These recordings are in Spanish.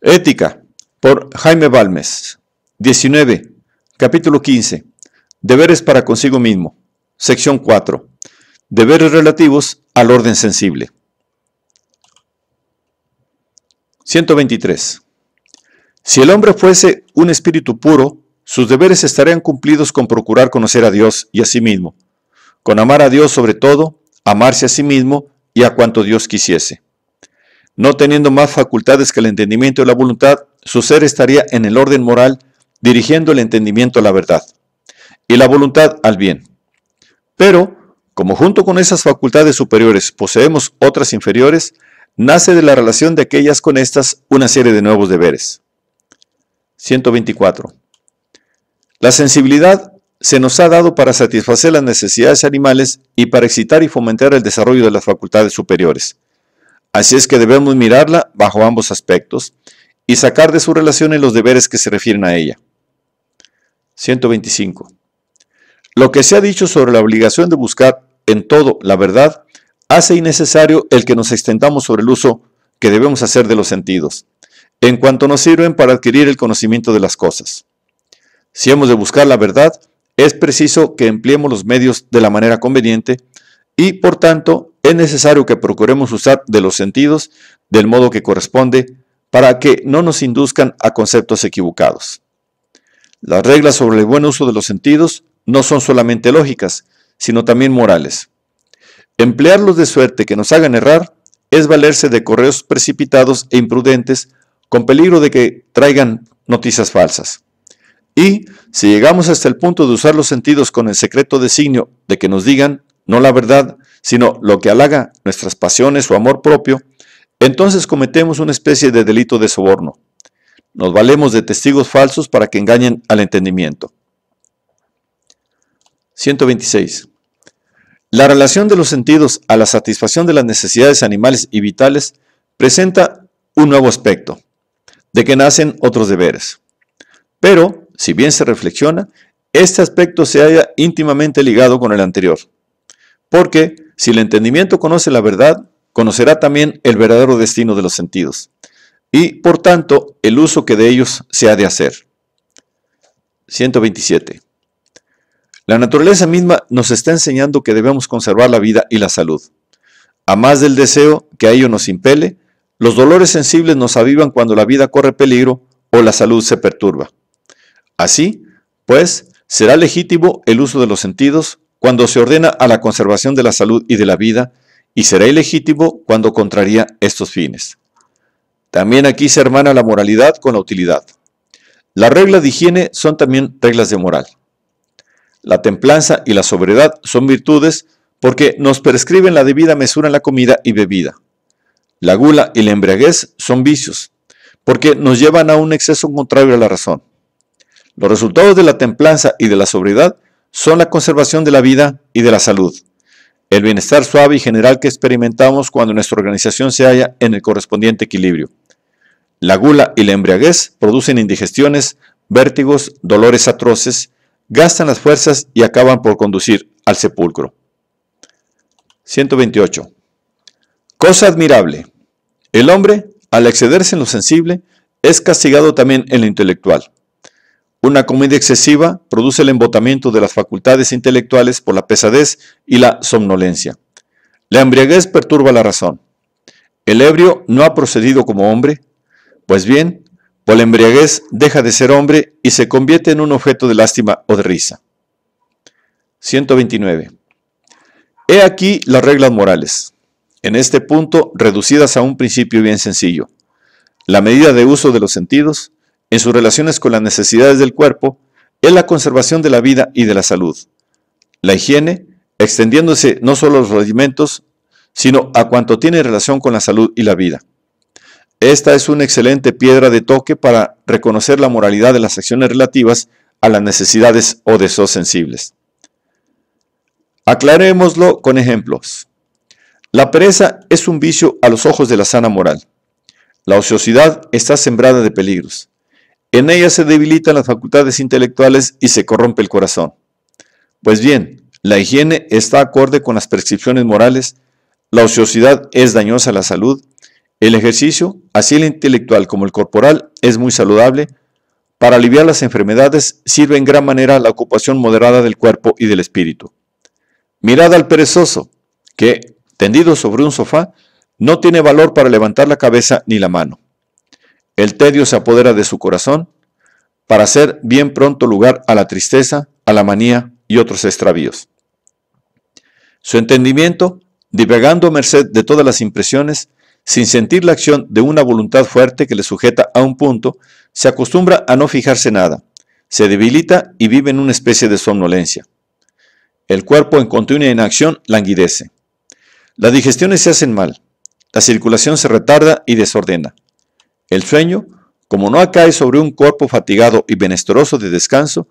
Ética por Jaime Balmes. 19. Capítulo 15. Deberes para consigo mismo. Sección 4. Deberes relativos al orden sensible. 123. Si el hombre fuese un espíritu puro, sus deberes estarían cumplidos con procurar conocer a Dios y a sí mismo, con amar a Dios sobre todo, amarse a sí mismo y a cuanto Dios quisiese no teniendo más facultades que el entendimiento y la voluntad, su ser estaría en el orden moral, dirigiendo el entendimiento a la verdad y la voluntad al bien. Pero, como junto con esas facultades superiores poseemos otras inferiores, nace de la relación de aquellas con estas una serie de nuevos deberes. 124. La sensibilidad se nos ha dado para satisfacer las necesidades animales y para excitar y fomentar el desarrollo de las facultades superiores. Así es que debemos mirarla bajo ambos aspectos y sacar de su relación en los deberes que se refieren a ella. 125. Lo que se ha dicho sobre la obligación de buscar en todo la verdad hace innecesario el que nos extendamos sobre el uso que debemos hacer de los sentidos, en cuanto nos sirven para adquirir el conocimiento de las cosas. Si hemos de buscar la verdad, es preciso que empleemos los medios de la manera conveniente y, por tanto, es necesario que procuremos usar de los sentidos del modo que corresponde para que no nos induzcan a conceptos equivocados. Las reglas sobre el buen uso de los sentidos no son solamente lógicas, sino también morales. Emplearlos de suerte que nos hagan errar es valerse de correos precipitados e imprudentes con peligro de que traigan noticias falsas. Y si llegamos hasta el punto de usar los sentidos con el secreto designio de que nos digan, no la verdad, sino lo que halaga nuestras pasiones o amor propio, entonces cometemos una especie de delito de soborno. Nos valemos de testigos falsos para que engañen al entendimiento. 126. La relación de los sentidos a la satisfacción de las necesidades animales y vitales presenta un nuevo aspecto, de que nacen otros deberes. Pero, si bien se reflexiona, este aspecto se halla íntimamente ligado con el anterior, porque si el entendimiento conoce la verdad, conocerá también el verdadero destino de los sentidos y, por tanto, el uso que de ellos se ha de hacer. 127. La naturaleza misma nos está enseñando que debemos conservar la vida y la salud. A más del deseo que a ello nos impele, los dolores sensibles nos avivan cuando la vida corre peligro o la salud se perturba. Así, pues, será legítimo el uso de los sentidos cuando se ordena a la conservación de la salud y de la vida, y será ilegítimo cuando contraría estos fines. También aquí se hermana la moralidad con la utilidad. Las reglas de higiene son también reglas de moral. La templanza y la sobriedad son virtudes porque nos prescriben la debida mesura en la comida y bebida. La gula y la embriaguez son vicios porque nos llevan a un exceso contrario a la razón. Los resultados de la templanza y de la sobriedad son la conservación de la vida y de la salud. El bienestar suave y general que experimentamos cuando nuestra organización se halla en el correspondiente equilibrio. La gula y la embriaguez producen indigestiones, vértigos, dolores atroces, gastan las fuerzas y acaban por conducir al sepulcro. 128. Cosa admirable. El hombre, al excederse en lo sensible, es castigado también en lo intelectual. Una comida excesiva produce el embotamiento de las facultades intelectuales por la pesadez y la somnolencia. La embriaguez perturba la razón. El ebrio no ha procedido como hombre, pues bien, por la embriaguez deja de ser hombre y se convierte en un objeto de lástima o de risa. 129. He aquí las reglas morales, en este punto reducidas a un principio bien sencillo. La medida de uso de los sentidos, en sus relaciones con las necesidades del cuerpo, es la conservación de la vida y de la salud. La higiene, extendiéndose no solo a los alimentos, sino a cuanto tiene relación con la salud y la vida. Esta es una excelente piedra de toque para reconocer la moralidad de las acciones relativas a las necesidades o deseos sensibles. Aclarémoslo con ejemplos. La pereza es un vicio a los ojos de la sana moral. La ociosidad está sembrada de peligros. En ella se debilitan las facultades intelectuales y se corrompe el corazón. Pues bien, la higiene está acorde con las prescripciones morales, la ociosidad es dañosa a la salud, el ejercicio, así el intelectual como el corporal, es muy saludable, para aliviar las enfermedades sirve en gran manera la ocupación moderada del cuerpo y del espíritu. Mirad al perezoso, que, tendido sobre un sofá, no tiene valor para levantar la cabeza ni la mano. El tedio se apodera de su corazón para hacer bien pronto lugar a la tristeza, a la manía y otros extravíos. Su entendimiento, divagando a merced de todas las impresiones, sin sentir la acción de una voluntad fuerte que le sujeta a un punto, se acostumbra a no fijarse nada, se debilita y vive en una especie de somnolencia. El cuerpo en continua inacción languidece. Las digestiones se hacen mal, la circulación se retarda y desordena. El sueño, como no acae sobre un cuerpo fatigado y menesteroso de descanso,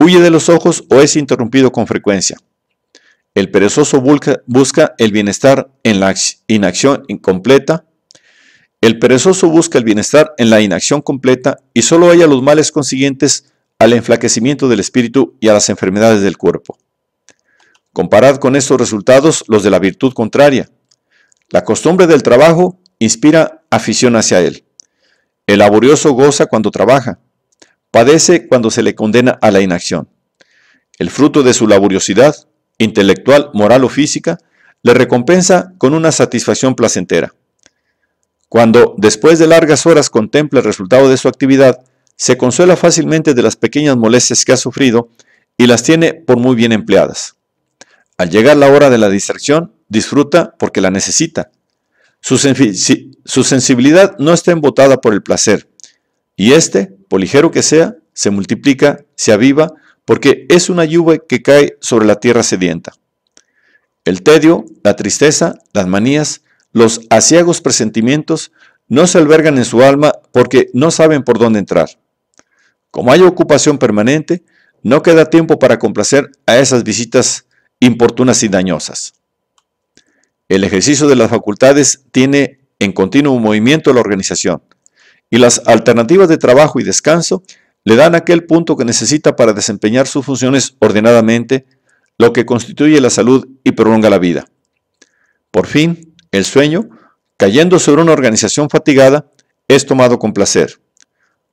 huye de los ojos o es interrumpido con frecuencia. El perezoso busca el bienestar en la inacción incompleta. El perezoso busca el bienestar en la inacción completa y solo halla los males consiguientes al enflaquecimiento del espíritu y a las enfermedades del cuerpo. Comparad con estos resultados los de la virtud contraria. La costumbre del trabajo inspira afición hacia él. El laborioso goza cuando trabaja, padece cuando se le condena a la inacción. El fruto de su laboriosidad, intelectual, moral o física, le recompensa con una satisfacción placentera. Cuando, después de largas horas, contempla el resultado de su actividad, se consuela fácilmente de las pequeñas molestias que ha sufrido y las tiene por muy bien empleadas. Al llegar la hora de la distracción, disfruta porque la necesita. Sus, su sensibilidad no está embotada por el placer, y éste, por ligero que sea, se multiplica, se aviva, porque es una lluvia que cae sobre la tierra sedienta. El tedio, la tristeza, las manías, los asiagos presentimientos no se albergan en su alma porque no saben por dónde entrar. Como hay ocupación permanente, no queda tiempo para complacer a esas visitas importunas y dañosas. El ejercicio de las facultades tiene en continuo movimiento la organización, y las alternativas de trabajo y descanso le dan aquel punto que necesita para desempeñar sus funciones ordenadamente, lo que constituye la salud y prolonga la vida. Por fin, el sueño, cayendo sobre una organización fatigada, es tomado con placer.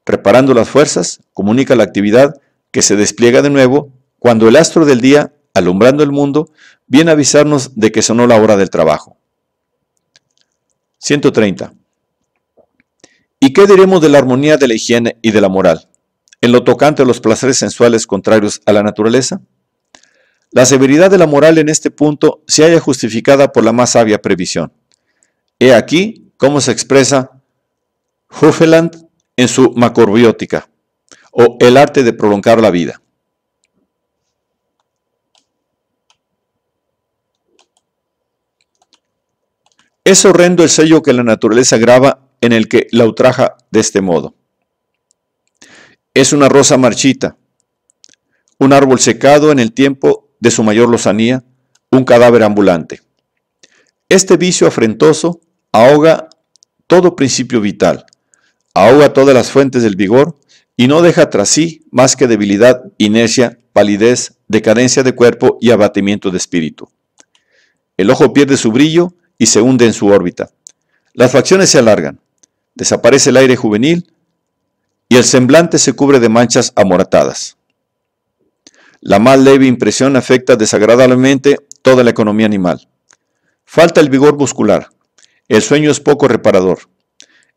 Reparando las fuerzas, comunica la actividad que se despliega de nuevo cuando el astro del día, alumbrando el mundo, viene a avisarnos de que sonó la hora del trabajo. 130. ¿Y qué diremos de la armonía de la higiene y de la moral? En lo tocante a los placeres sensuales contrarios a la naturaleza. La severidad de la moral en este punto se halla justificada por la más sabia previsión. He aquí cómo se expresa Hufeland en su Macrobiótica, o El arte de prolongar la vida. Es horrendo el sello que la naturaleza graba en el que la ultraja de este modo. Es una rosa marchita, un árbol secado en el tiempo de su mayor lozanía, un cadáver ambulante. Este vicio afrentoso ahoga todo principio vital, ahoga todas las fuentes del vigor y no deja tras sí más que debilidad, inercia, palidez, decadencia de cuerpo y abatimiento de espíritu. El ojo pierde su brillo y se hunde en su órbita. Las facciones se alargan, desaparece el aire juvenil y el semblante se cubre de manchas amoratadas. La más leve impresión afecta desagradablemente toda la economía animal. Falta el vigor muscular. El sueño es poco reparador.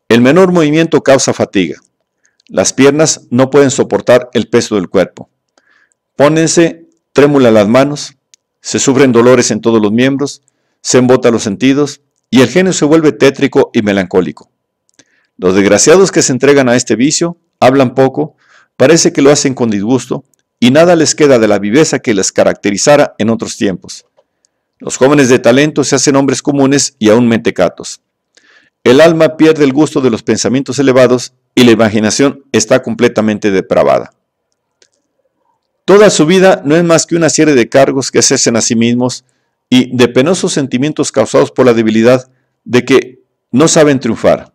El menor movimiento causa fatiga. Las piernas no pueden soportar el peso del cuerpo. Pónense, trémula las manos, se sufren dolores en todos los miembros, se embota los sentidos y el genio se vuelve tétrico y melancólico. Los desgraciados que se entregan a este vicio hablan poco, parece que lo hacen con disgusto y nada les queda de la viveza que les caracterizara en otros tiempos. Los jóvenes de talento se hacen hombres comunes y aún mentecatos. El alma pierde el gusto de los pensamientos elevados y la imaginación está completamente depravada. Toda su vida no es más que una serie de cargos que se hacen a sí mismos y de penosos sentimientos causados por la debilidad de que no saben triunfar.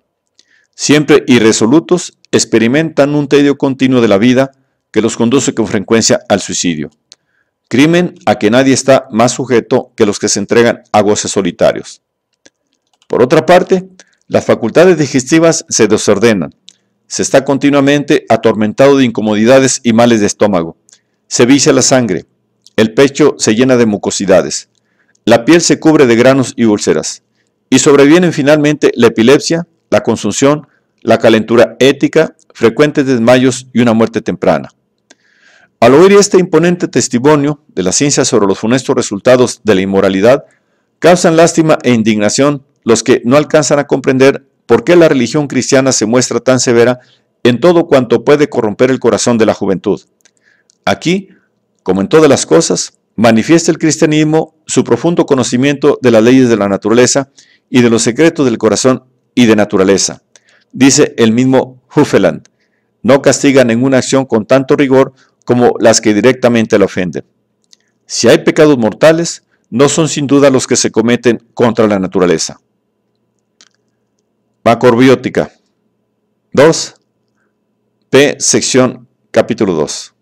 Siempre irresolutos, experimentan un tedio continuo de la vida que los conduce con frecuencia al suicidio. Crimen a que nadie está más sujeto que los que se entregan a goces solitarios. Por otra parte, las facultades digestivas se desordenan. Se está continuamente atormentado de incomodidades y males de estómago. Se vicia la sangre. El pecho se llena de mucosidades. La piel se cubre de granos y úlceras, y sobrevienen finalmente la epilepsia, la consunción, la calentura ética, frecuentes desmayos y una muerte temprana. Al oír este imponente testimonio de la ciencia sobre los funestos resultados de la inmoralidad, causan lástima e indignación los que no alcanzan a comprender por qué la religión cristiana se muestra tan severa en todo cuanto puede corromper el corazón de la juventud. Aquí, como en todas las cosas, manifiesta el cristianismo su profundo conocimiento de las leyes de la naturaleza y de los secretos del corazón y de naturaleza. Dice el mismo Hufeland, no castiga ninguna acción con tanto rigor como las que directamente la ofenden. Si hay pecados mortales, no son sin duda los que se cometen contra la naturaleza. Macorbiótica 2, P, sección capítulo 2.